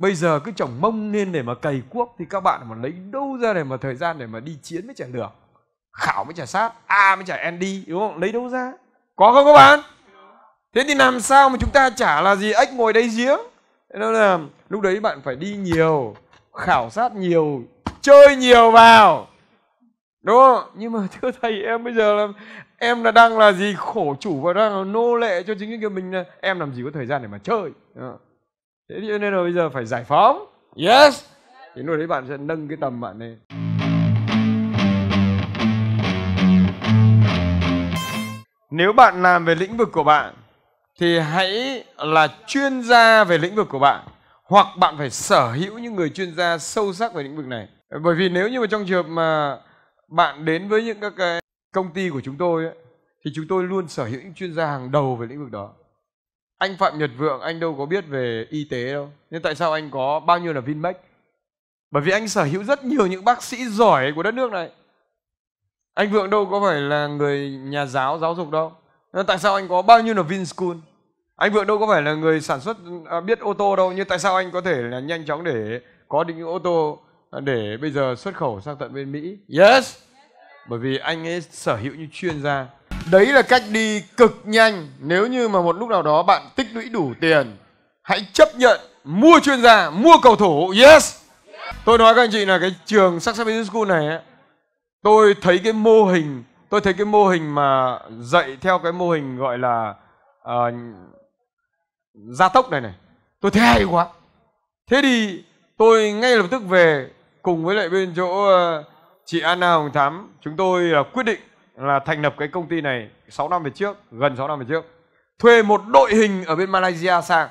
Bây giờ cứ chồng mông lên để mà cày cuốc thì các bạn mà lấy đâu ra để mà thời gian để mà đi chiến mới chả được. Khảo mới chả sát, A à mới chả Andy, đúng không? Lấy đâu ra? Có không các bạn? Thế thì làm sao mà chúng ta chả là gì ếch ngồi đáy giếng? Nên là lúc đấy bạn phải đi nhiều, khảo sát nhiều, chơi nhiều vào. Đúng không? Nhưng mà thưa thầy em bây giờ là em là đang là gì khổ chủ và đang là nô lệ cho chính cái kia mình em làm gì có thời gian để mà chơi. Đúng không? thế cho nên là bây giờ phải giải phóng yes thì lúc đấy bạn sẽ nâng cái tầm bạn lên nếu bạn làm về lĩnh vực của bạn thì hãy là chuyên gia về lĩnh vực của bạn hoặc bạn phải sở hữu những người chuyên gia sâu sắc về lĩnh vực này bởi vì nếu như mà trong trường hợp mà bạn đến với những các cái công ty của chúng tôi ấy, thì chúng tôi luôn sở hữu những chuyên gia hàng đầu về lĩnh vực đó anh phạm nhật vượng anh đâu có biết về y tế đâu nên tại sao anh có bao nhiêu là vinmec bởi vì anh sở hữu rất nhiều những bác sĩ giỏi của đất nước này anh vượng đâu có phải là người nhà giáo giáo dục đâu nên tại sao anh có bao nhiêu là vinschool anh vượng đâu có phải là người sản xuất à, biết ô tô đâu nhưng tại sao anh có thể là nhanh chóng để có những ô tô à, để bây giờ xuất khẩu sang tận bên mỹ yes bởi vì anh ấy sở hữu như chuyên gia đấy là cách đi cực nhanh nếu như mà một lúc nào đó bạn tích lũy đủ tiền hãy chấp nhận mua chuyên gia mua cầu thủ yes tôi nói các anh chị là cái trường success business school này ấy, tôi thấy cái mô hình tôi thấy cái mô hình mà dạy theo cái mô hình gọi là uh, gia tốc này này tôi thấy hay quá thế thì tôi ngay lập tức về cùng với lại bên chỗ ờ, chị Anna Hồng thám chúng tôi là ờ, quyết định là thành lập cái công ty này 6 năm về trước, gần 6 năm về trước. Thuê một đội hình ở bên Malaysia sang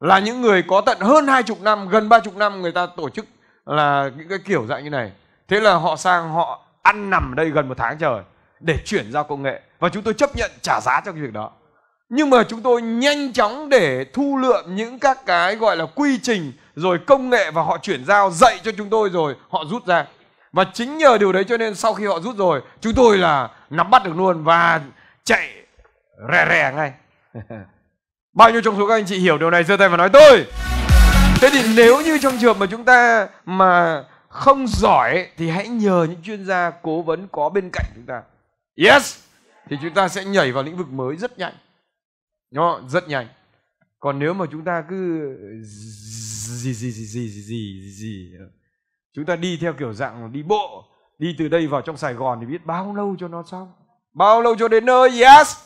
là những người có tận hơn hai chục năm, gần ba chục năm người ta tổ chức là những cái kiểu dạng như này. Thế là họ sang họ ăn nằm đây gần một tháng trời để chuyển giao công nghệ và chúng tôi chấp nhận trả giá cho cái việc đó. Nhưng mà chúng tôi nhanh chóng để thu lượm những các cái gọi là quy trình rồi công nghệ và họ chuyển giao dạy cho chúng tôi rồi họ rút ra và chính nhờ điều đấy cho nên sau khi họ rút rồi chúng tôi là nắm bắt được luôn và chạy rè rè ngay bao nhiêu trong số các anh chị hiểu điều này giơ tay và nói tôi thế thì nếu như trong trường mà chúng ta mà không giỏi thì hãy nhờ những chuyên gia cố vấn có bên cạnh chúng ta yes thì chúng ta sẽ nhảy vào lĩnh vực mới rất nhanh nó rất nhanh còn nếu mà chúng ta cứ gì gì gì gì gì gì gì chúng ta đi theo kiểu dạng đi bộ đi từ đây vào trong sài gòn thì biết bao lâu cho nó xong bao lâu cho đến nơi yes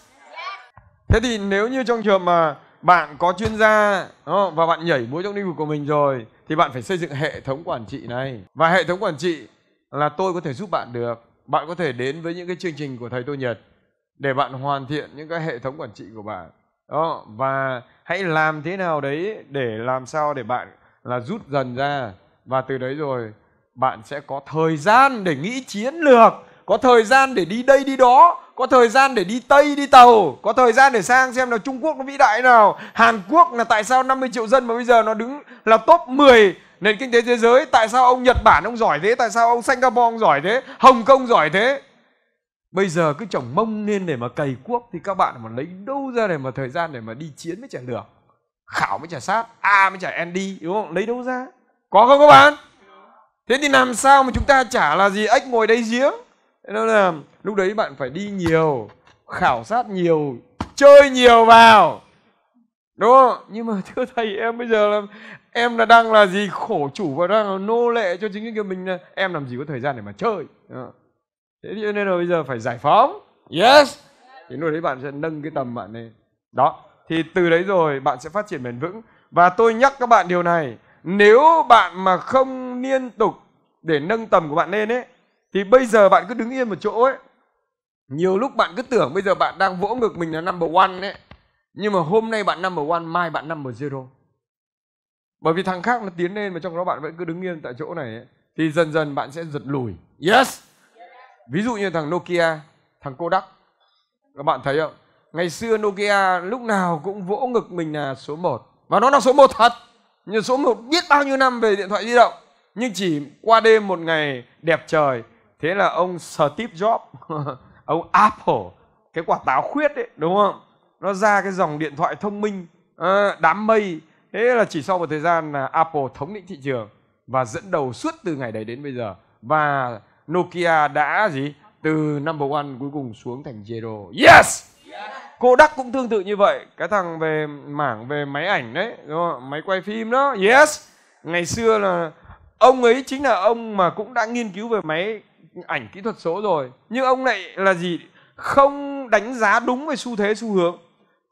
thế thì nếu như trong trường mà bạn có chuyên gia đó, và bạn nhảy mũi trong lĩnh vực của mình rồi thì bạn phải xây dựng hệ thống quản trị này và hệ thống quản trị là tôi có thể giúp bạn được bạn có thể đến với những cái chương trình của thầy tô nhật để bạn hoàn thiện những cái hệ thống quản trị của bạn đó và hãy làm thế nào đấy để làm sao để bạn là rút dần ra và từ đấy rồi bạn sẽ có thời gian để nghĩ chiến lược có thời gian để đi đây đi đó có thời gian để đi tây đi tàu có thời gian để sang xem là trung quốc nó vĩ đại nào hàn quốc là tại sao 50 triệu dân mà bây giờ nó đứng là top 10 nền kinh tế thế giới tại sao ông nhật bản ông giỏi thế tại sao ông singapore ông giỏi thế hồng kông giỏi thế bây giờ cứ chồng mông lên để mà cày quốc thì các bạn mà lấy đâu ra để mà thời gian để mà đi chiến với chả được khảo với chả sát a với mới chả đúng không lấy đâu ra có không các bạn thế thì làm sao mà chúng ta chả là gì ếch ngồi đáy giếng nên là lúc đấy bạn phải đi nhiều khảo sát nhiều chơi nhiều vào đúng không nhưng mà thưa thầy em bây giờ là em là đang là gì khổ chủ và đang là nô lệ cho chính cái kia mình em làm gì có thời gian để mà chơi thế cho nên là bây giờ phải giải phóng yes thì lúc đấy bạn sẽ nâng cái tầm bạn lên đó thì từ đấy rồi bạn sẽ phát triển bền vững và tôi nhắc các bạn điều này nếu bạn mà không liên tục để nâng tầm của bạn lên ấy thì bây giờ bạn cứ đứng yên một chỗ ấy nhiều lúc bạn cứ tưởng bây giờ bạn đang vỗ ngực mình là number one ấy nhưng mà hôm nay bạn number one mai bạn number zero bởi vì thằng khác nó tiến lên mà trong đó bạn vẫn cứ đứng yên tại chỗ này ấy, thì dần dần bạn sẽ giật lùi yes ví dụ như thằng Nokia thằng Kodak các bạn thấy không ngày xưa Nokia lúc nào cũng vỗ ngực mình là số 1 và nó là số 1 thật như số một biết bao nhiêu năm về điện thoại di động nhưng chỉ qua đêm một ngày đẹp trời thế là ông Steve Jobs ông Apple cái quả táo khuyết đấy đúng không nó ra cái dòng điện thoại thông minh ờ, đám mây thế là chỉ sau một thời gian là Apple thống lĩnh thị trường và dẫn đầu suốt từ ngày đấy đến bây giờ và Nokia đã gì từ number one cuối cùng xuống thành zero yes cô đắc cũng tương tự như vậy cái thằng về mảng về máy ảnh đấy đúng không? máy quay phim đó yes ngày xưa là ông ấy chính là ông mà cũng đã nghiên cứu về máy ảnh kỹ thuật số rồi nhưng ông lại là gì không đánh giá đúng về xu thế xu hướng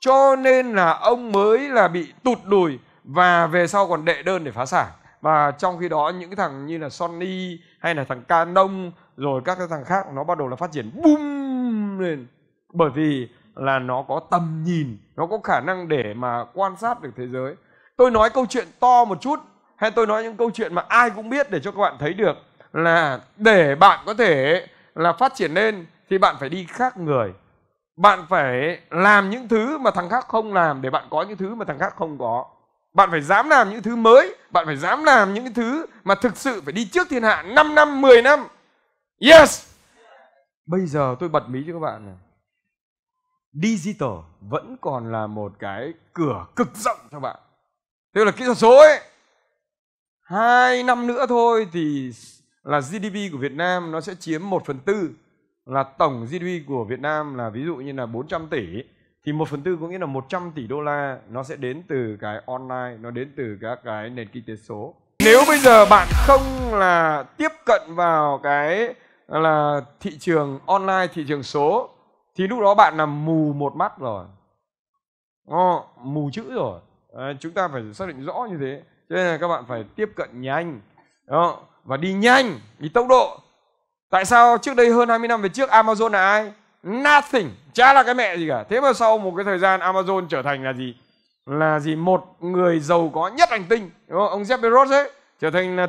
cho nên là ông mới là bị tụt đùi và về sau còn đệ đơn để phá sản và trong khi đó những cái thằng như là Sony hay là thằng Canon rồi các cái thằng khác nó bắt đầu là phát triển bum lên bởi vì là nó có tầm nhìn nó có khả năng để mà quan sát được thế giới tôi nói câu chuyện to một chút hay tôi nói những câu chuyện mà ai cũng biết để cho các bạn thấy được là để bạn có thể là phát triển lên thì bạn phải đi khác người bạn phải làm những thứ mà thằng khác không làm để bạn có những thứ mà thằng khác không có bạn phải dám làm những thứ mới bạn phải dám làm những thứ mà thực sự phải đi trước thiên hạ 5 năm 10 năm yes bây giờ tôi bật mí cho các bạn này digital vẫn còn là một cái cửa cực rộng cho bạn tức là kỹ thuật số ấy hai năm nữa thôi thì là GDP của Việt Nam nó sẽ chiếm một phần tư là tổng GDP của Việt Nam là ví dụ như là 400 tỷ thì một phần tư có nghĩa là 100 tỷ đô la nó sẽ đến từ cái online, nó đến từ các cái nền kinh tế số. Nếu bây giờ bạn không là tiếp cận vào cái là thị trường online, thị trường số thì lúc đó bạn là mù một mắt rồi Ồ, ờ, mù chữ rồi à, chúng ta phải xác định rõ như thế cho nên là các bạn phải tiếp cận nhanh đó. và đi nhanh đi tốc độ tại sao trước đây hơn 20 năm về trước Amazon là ai nothing chả là cái mẹ gì cả thế mà sau một cái thời gian Amazon trở thành là gì là gì một người giàu có nhất hành tinh đúng không? ông Jeff Bezos ấy trở thành là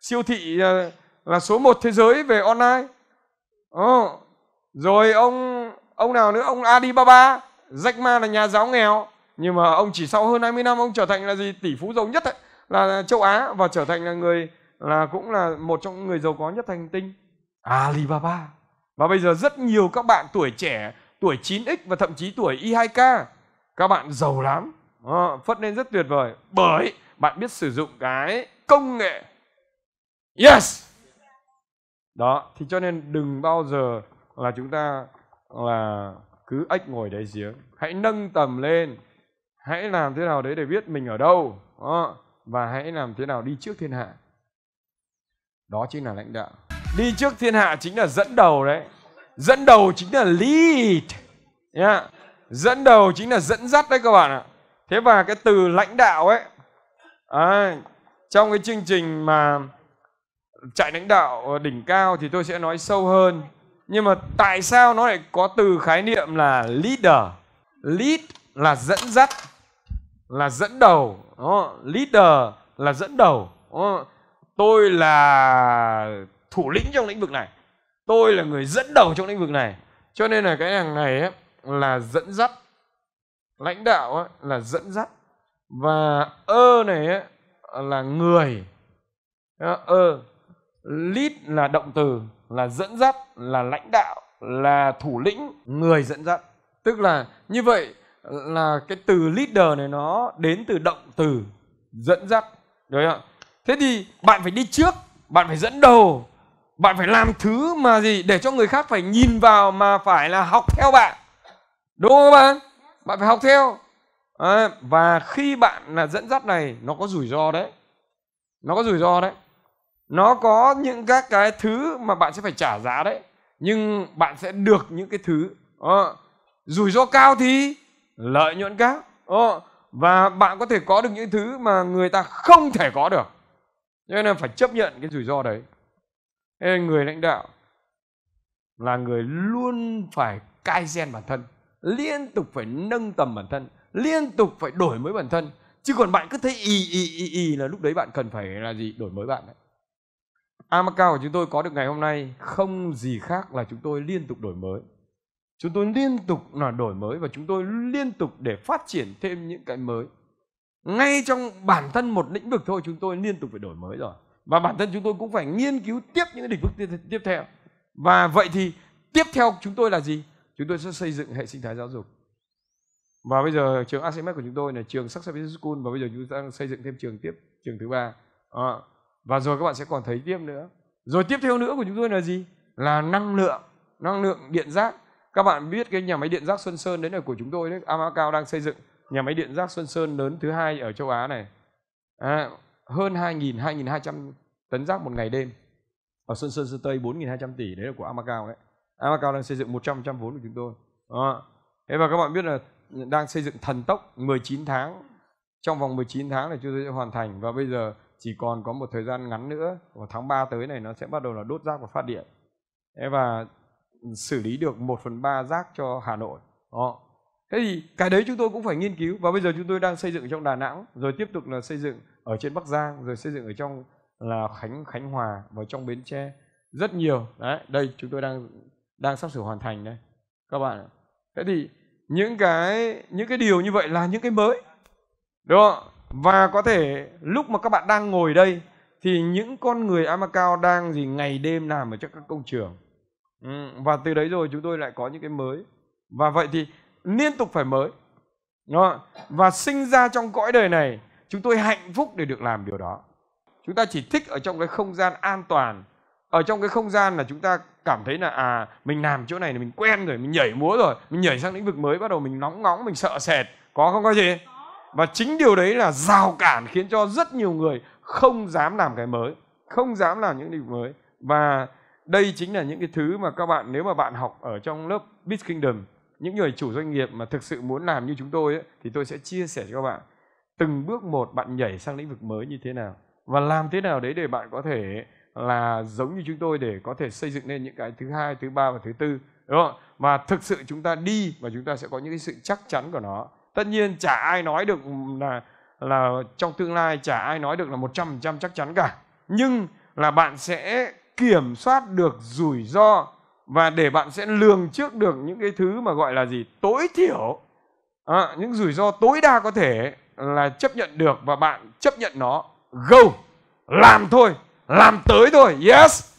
siêu thị là, ờ, là số một thế giới về online Ồ. rồi ông ông nào nữa ông Alibaba Jack Ma là nhà giáo nghèo nhưng mà ông chỉ sau hơn 20 năm ông trở thành là gì tỷ phú giàu nhất ấy, là châu Á và trở thành là người là cũng là một trong những người giàu có nhất hành tinh Alibaba và bây giờ rất nhiều các bạn tuổi trẻ tuổi 9x và thậm chí tuổi Y2K các bạn giàu lắm à, phất lên rất tuyệt vời bởi bạn biết sử dụng cái công nghệ yes đó thì cho nên đừng bao giờ là chúng ta là cứ ếch ngồi đáy giếng hãy nâng tầm lên hãy làm thế nào đấy để biết mình ở đâu đó. và hãy làm thế nào đi trước thiên hạ đó chính là lãnh đạo đi trước thiên hạ chính là dẫn đầu đấy dẫn đầu chính là lead yeah. dẫn đầu chính là dẫn dắt đấy các bạn ạ thế và cái từ lãnh đạo ấy à, trong cái chương trình mà chạy lãnh đạo đỉnh cao thì tôi sẽ nói sâu hơn nhưng mà tại sao nó lại có từ khái niệm là leader lead là dẫn dắt là dẫn đầu đó. leader là dẫn đầu đó. tôi là thủ lĩnh trong lĩnh vực này tôi là người dẫn đầu trong lĩnh vực này cho nên là cái hàng này ấy, là dẫn dắt lãnh đạo ấy, là dẫn dắt và ơ này ấy, là người ơ lead là động từ là dẫn dắt là lãnh đạo là thủ lĩnh người dẫn dắt tức là như vậy là cái từ leader này nó đến từ động từ dẫn dắt đấy ạ thế thì bạn phải đi trước bạn phải dẫn đầu bạn phải làm thứ mà gì để cho người khác phải nhìn vào mà phải là học theo bạn đúng không bạn bạn phải học theo à, và khi bạn là dẫn dắt này nó có rủi ro đấy nó có rủi ro đấy nó có những các cái thứ mà bạn sẽ phải trả giá đấy nhưng bạn sẽ được những cái thứ à, rủi ro cao thì lợi nhuận cao à, và bạn có thể có được những thứ mà người ta không thể có được cho nên phải chấp nhận cái rủi ro đấy nên người lãnh đạo là người luôn phải cai gen bản thân liên tục phải nâng tầm bản thân liên tục phải đổi mới bản thân chứ còn bạn cứ thấy y y y y là lúc đấy bạn cần phải là gì đổi mới bạn đấy Amacao à, của chúng tôi có được ngày hôm nay không gì khác là chúng tôi liên tục đổi mới. Chúng tôi liên tục là đổi mới và chúng tôi liên tục để phát triển thêm những cái mới. Ngay trong bản thân một lĩnh vực thôi chúng tôi liên tục phải đổi mới rồi. Và bản thân chúng tôi cũng phải nghiên cứu tiếp những lĩnh vực tiếp theo. Và vậy thì tiếp theo chúng tôi là gì? Chúng tôi sẽ xây dựng hệ sinh thái giáo dục. Và bây giờ trường ACMS của chúng tôi là trường Success Business School và bây giờ chúng ta đang xây dựng thêm trường tiếp, trường thứ ba. À, và rồi các bạn sẽ còn thấy tiếp nữa rồi tiếp theo nữa của chúng tôi là gì là năng lượng năng lượng điện rác các bạn biết cái nhà máy điện rác Xuân Sơn đấy là của chúng tôi đấy Amacao đang xây dựng nhà máy điện rác Xuân Sơn lớn thứ hai ở châu Á này à, hơn 2.000 2.200 tấn rác một ngày đêm ở Xuân Sơn Sơn Tây 4.200 tỷ đấy là của Amacao đấy Amacao đang xây dựng 100% vốn của chúng tôi à, thế và các bạn biết là đang xây dựng thần tốc 19 tháng trong vòng 19 tháng là chúng tôi sẽ hoàn thành và bây giờ chỉ còn có một thời gian ngắn nữa vào tháng 3 tới này nó sẽ bắt đầu là đốt rác và phát điện và xử lý được 1 phần 3 rác cho Hà Nội đó. Thế thì cái đấy chúng tôi cũng phải nghiên cứu và bây giờ chúng tôi đang xây dựng trong Đà Nẵng rồi tiếp tục là xây dựng ở trên Bắc Giang rồi xây dựng ở trong là Khánh Khánh Hòa và trong Bến Tre rất nhiều đấy đây chúng tôi đang đang sắp sửa hoàn thành đây các bạn thế thì những cái những cái điều như vậy là những cái mới đúng không và có thể lúc mà các bạn đang ngồi đây thì những con người Amacao đang gì ngày đêm làm ở trong các công trường ừ, và từ đấy rồi chúng tôi lại có những cái mới và vậy thì liên tục phải mới Đúng không? và sinh ra trong cõi đời này chúng tôi hạnh phúc để được làm điều đó chúng ta chỉ thích ở trong cái không gian an toàn ở trong cái không gian là chúng ta cảm thấy là à mình làm chỗ này là mình quen rồi mình nhảy múa rồi mình nhảy sang lĩnh vực mới bắt đầu mình nóng ngóng mình sợ sệt có không có gì và chính điều đấy là rào cản khiến cho rất nhiều người không dám làm cái mới không dám làm những điều mới và đây chính là những cái thứ mà các bạn nếu mà bạn học ở trong lớp Biz Kingdom những người chủ doanh nghiệp mà thực sự muốn làm như chúng tôi ấy, thì tôi sẽ chia sẻ cho các bạn từng bước một bạn nhảy sang lĩnh vực mới như thế nào và làm thế nào đấy để bạn có thể là giống như chúng tôi để có thể xây dựng nên những cái thứ hai thứ ba và thứ tư đúng không và thực sự chúng ta đi và chúng ta sẽ có những cái sự chắc chắn của nó tất nhiên chả ai nói được là là trong tương lai chả ai nói được là 100% chắc chắn cả nhưng là bạn sẽ kiểm soát được rủi ro và để bạn sẽ lường trước được những cái thứ mà gọi là gì tối thiểu à, những rủi ro tối đa có thể là chấp nhận được và bạn chấp nhận nó go làm thôi làm tới thôi yes